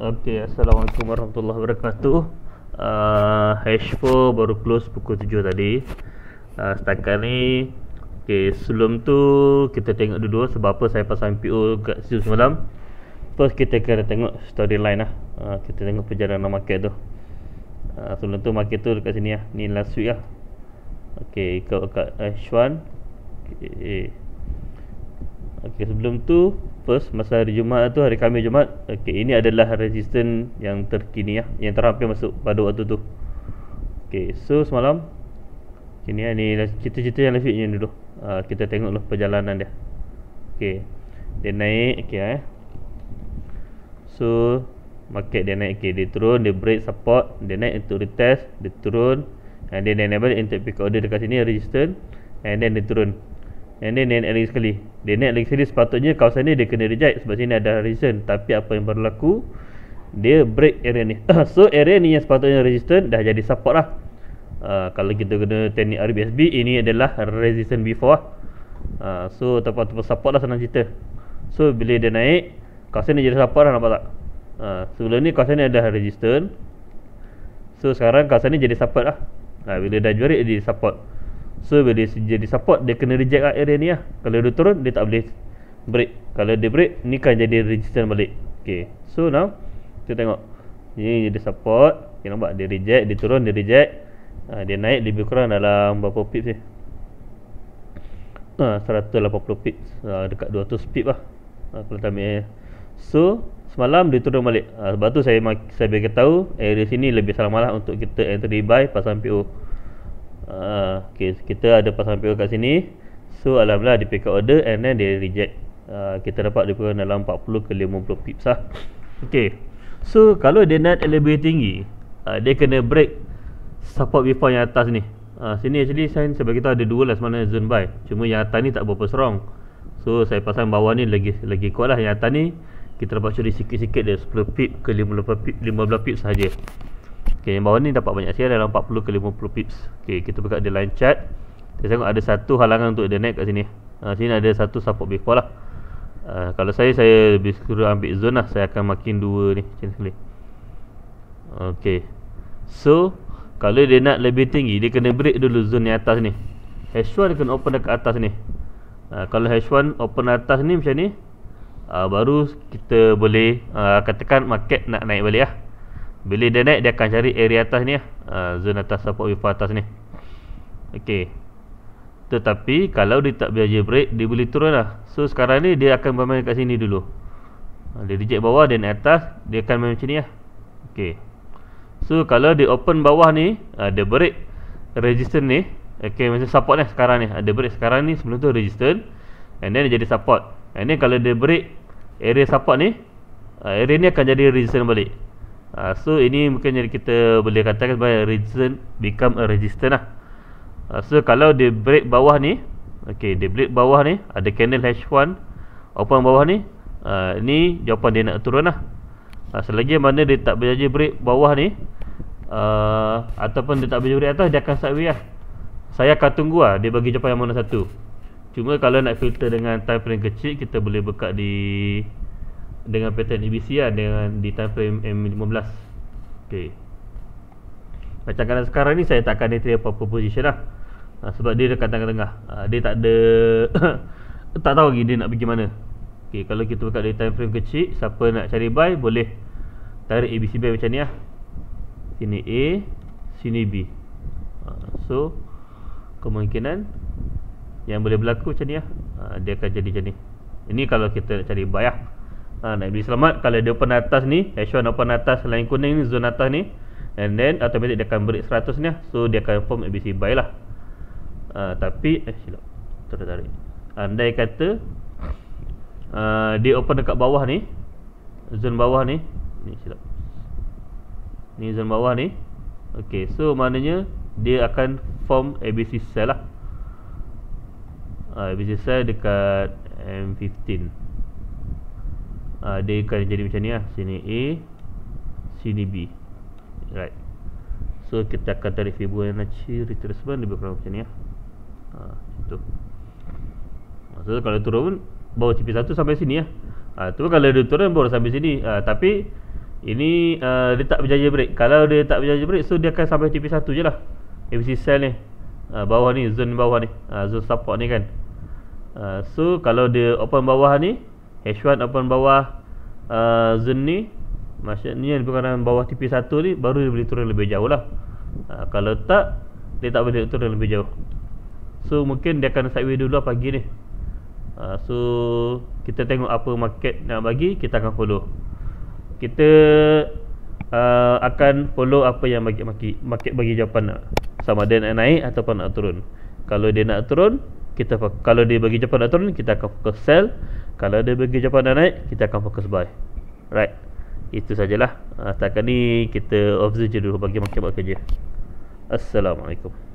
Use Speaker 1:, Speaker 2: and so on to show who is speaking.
Speaker 1: Okey, Assalamualaikum warahmatullahi wabarakatuh. Uh, hash 4 baru close pukul 7 tadi. Uh, setakat ni okey, sebelum tu kita tengok dulu sebab apa saya pasang MPO kat situ semalam. First kita kena tengok storyline lah. Uh, kita tengok perjalanan market tu. Uh, sebelum tu market tu dekat sini lah. Ni last week lah. Okey, ikut kat H1. Okey. Eh. Okey sebelum tu first masa hari Jumaat tu hari kami Jumaat. Okey ini adalah resistance yang terkini ya yang terhampir masuk pada waktu tu. Okey so semalam Ini ni lah cerita-cerita yang lebih dulu. Uh, kita tengok lah perjalanan dia. Okey. Dia naik okey eh. So market dia naik okey dia turun dia break support dia naik untuk retest dia turun and then dia naik balik untuk pick order dekat sini resistance and then dia turun And then naik lagi sekali Dia naik lagi sekali Sepatutnya kawasan ni dia kena reject Sebab sini ada resistant Tapi apa yang berlaku Dia break area ni So area ni yang sepatutnya resistant Dah jadi support lah uh, Kalau kita guna teknik RBSB Ini adalah resistant before lah uh, So tempat-tempat support lah senang cerita So bila dia naik Kawasan ni jadi support lah nampak tak uh, Sebelum ni kawasan ni ada resistant So sekarang kawasan ni jadi support lah uh, Bila dah jual dia jadi support So bila dia jadi support Dia kena reject lah area ni lah Kalau dia turun Dia tak boleh Break Kalau dia break Ni kan jadi resistant balik Okay So now Kita tengok Ini jadi support Okay nampak Dia reject Dia turun Dia reject ha, Dia naik lebih kurang dalam Berapa pips ni ha, 180 pips ha, Dekat 200 pips lah ha, Kalau tak ambil So Semalam dia turun balik ha, Sebab tu saya Saya beritahu Area sini lebih selamat lah Untuk kita entry buy Pasang PO Ah, okay, kita ada pasang PO kat sini so alhamdulillah dia pick up order and then dia reject uh, kita dapat dia pun dalam 40 ke 50 pips lah Okay so kalau dia nak lebih tinggi uh, dia kena break support before yang atas ni uh, sini actually saya sebab kita ada dua lah sebenarnya zone buy cuma yang atas ni tak berapa strong so saya pasang bawah ni lagi lagi kuat lah yang atas ni kita dapat curi sikit-sikit dia 10 pip ke 15 pip 15 pip sahaja Okay, yang bawah ni dapat banyak sekali dalam 40 ke 50 pips. Okay, kita buka dia line chart. Kita tengok ada satu halangan untuk dia naik kat sini. Uh, sini ada satu support before lah. Uh, kalau saya, saya lebih suka ambil zone lah. Saya akan makin dua ni. Macam ni. Okay. So, kalau dia nak lebih tinggi, dia kena break dulu zone ni atas ni. H1 dia kena open dekat atas ni. Uh, kalau H1 open atas ni macam ni. Uh, baru kita boleh uh, katakan market nak naik balik lah. Ya. Bila dia naik dia akan cari area atas ni uh, lah. ah, Zone atas support wifi atas ni Okey. Tetapi kalau dia tak biar break Dia boleh turun lah. So sekarang ni dia akan bermain kat sini dulu ah, Dia reject bawah dan atas Dia akan main macam ni lah Okay So kalau dia open bawah ni uh, Dia break register ni Okey, macam support ni sekarang ni Dia break sekarang ni sebelum tu register And then dia jadi support Ini kalau dia break area support ni Area ni akan jadi register balik uh, So ini mungkin jadi kita boleh katakan sebagai resistance become a resistance lah uh, So kalau dia break bawah ni Okay dia break bawah ni ada candle H1 Open bawah ni uh, Ni jawapan dia nak turun lah uh, Selagi mana dia tak berjaya break bawah ni uh, Ataupun dia tak berjaya break atas dia akan sideway lah Saya akan tunggu lah dia bagi jawapan yang mana satu Cuma kalau nak filter dengan time frame kecil Kita boleh buka di dengan pattern ABC lah kan, dengan di time frame M15 ok macam kalau sekarang ni saya takkan dia apa-apa position lah ha, sebab dia dekat tengah-tengah ha, dia tak ada tak tahu lagi dia nak pergi mana ok kalau kita buka di time frame kecil siapa nak cari buy boleh tarik ABC buy macam ni lah sini A sini B ha, so kemungkinan yang boleh berlaku macam ni lah ha, dia akan jadi macam ni ini kalau kita nak cari buy lah ya ha, Nak beri selamat Kalau dia open atas ni H1 open atas Line kuning ni Zone atas ni And then Automatic dia akan break 100 ni lah. So dia akan form ABC buy lah ha, Tapi Eh silap Tarik tarik Andai kata uh, Dia open dekat bawah ni Zone bawah ni Ni silap Ni zone bawah ni Okay so maknanya Dia akan form ABC sell lah uh, ha, ABC sell dekat M15 uh, dia akan jadi macam ni lah sini A sini B right so kita akan tarik Fibonacci retracement lebih kurang macam ni lah ha, ah, macam tu maksudnya ah, kalau turun pun bawah CP1 sampai sini lah ha, tu kalau dia turun baru sampai sini ha, tapi ini uh, dia tak berjaya break kalau dia tak berjaya break so dia akan sampai CP1 je lah ABC cell ni uh, bawah ni zone bawah ni uh, zone support ni kan uh, so kalau dia open bawah ni H1 open bawah uh, Zen ni yang Lepas bawah tipi 1 ni Baru dia boleh turun lebih jauh lah uh, Kalau tak Dia tak boleh turun lebih jauh So mungkin dia akan sideway dulu lah pagi ni uh, So Kita tengok apa market nak bagi Kita akan follow Kita uh, Akan follow apa yang bagi market Market bagi jawapan nak Sama ada nak naik ataupun nak turun Kalau dia nak turun kita Kalau dia bagi jawapan nak turun Kita akan fokus sell kalau dia bagi jawapan dan naik Kita akan fokus buy Right Itu sajalah ah, Takkan ni kita observe je dulu Bagi makin buat kerja Assalamualaikum